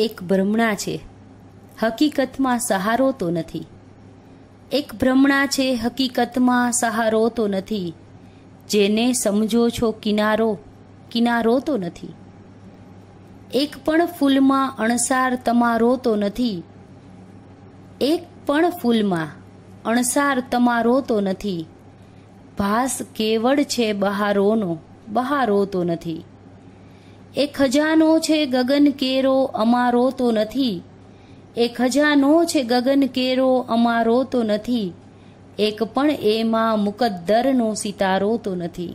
એક ભ્રમણા છે હકીકતમાં સહારો તો નથી એક ભ્રમણા છે હકીકતમાં સહારો તો નથી જેને સમજો છો કિનારો કિનારો તો નથી એક પણ ફૂલમાં અણસાર તમારો તો નથી એક પણ ફૂલમાં અણસાર તમારો તો નથી ભાસ કેવળ છે બહારોનો બહારો તો નથી એ ખજાનો છે ગગન કેરો અમારો તો નથી એ ખજાનો છે ગગન કેરો અમારો તો નથી એક પણ એમાં મુકદ્દરનો સિતારો તો નથી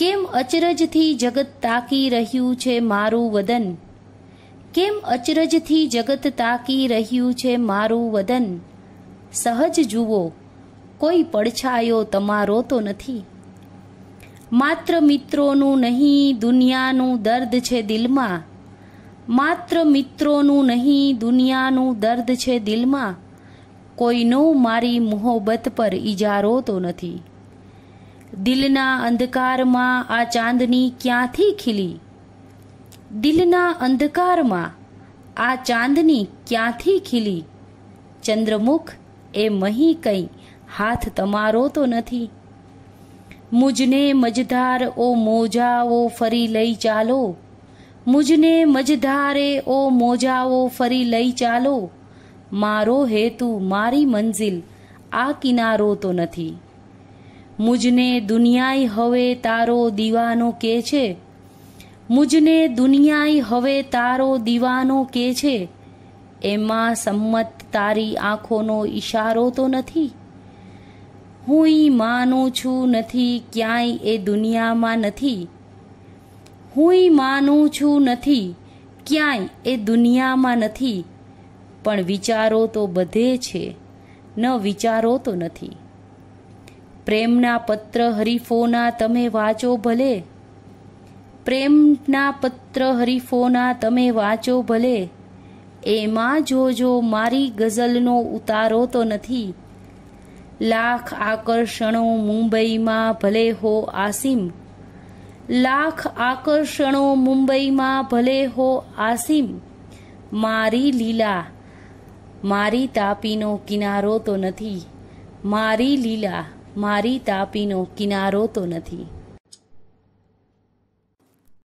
કેમ અચરજથી જગત તાકી રહ્યું છે મારું વદન કેમ અચરજથી જગત તાકી રહ્યું છે મારું વદન સહજ જુઓ કોઈ પડછાયો તમારો તો નથી માત્ર મિત્રોનું નહીં દુનિયાનું દર્દ છે દિલમાં માત્ર મિત્રોનું નહીં દુનિયાનું દર્દ છે દિલમાં કોઈનો મારી મોહબત પર ઇજારો તો નથી દિલના અંધકારમાં આ ચાંદની ક્યાંથી ખીલી દિલના અંધકારમાં આ ચાંદની ક્યાંથી ખીલી ચંદ્રમુખ એ મહી કંઈ હાથ તમારો તો નથી મુજને મજધાર ઓ મોજાઓ ફરી લઈ ચાલો મુજને મજધારે ઓ મોજાઓ ફરી લઈ ચાલો મારો હેતુ મારી મંજિલ આ કિનારો તો નથી મુજને દુનિયાઈ હવે તારો દીવાનો કે છે મુજને દુનિયાઈ હવે તારો દીવાનો કે છે એમાં સંમત તારી આંખોનો ઈશારો તો નથી હુંય માનું છું નથી ક્યાંય એ દુનિયામાં નથી હુંય માનું છું નથી ક્યાંય એ દુનિયામાં નથી પણ વિચારો તો બધે છે ન વિચારો તો નથી પ્રેમના પત્ર હરીફોના તમે વાંચો ભલે પ્રેમના પત્ર હરીફોના તમે વાંચો ભલે એમાં જોજો મારી ગઝલનો ઉતારો તો નથી લાખ આકર્ષણો મુંબઈમાં ભલે હો આસિમ લાખ આકર્ષણો મુંબઈમાં ભલે હો આસિમ મારી લીલા મારી તાપીનો કિનારો તો નથી મારી લીલા મારી તાપીનો કિનારો તો નથી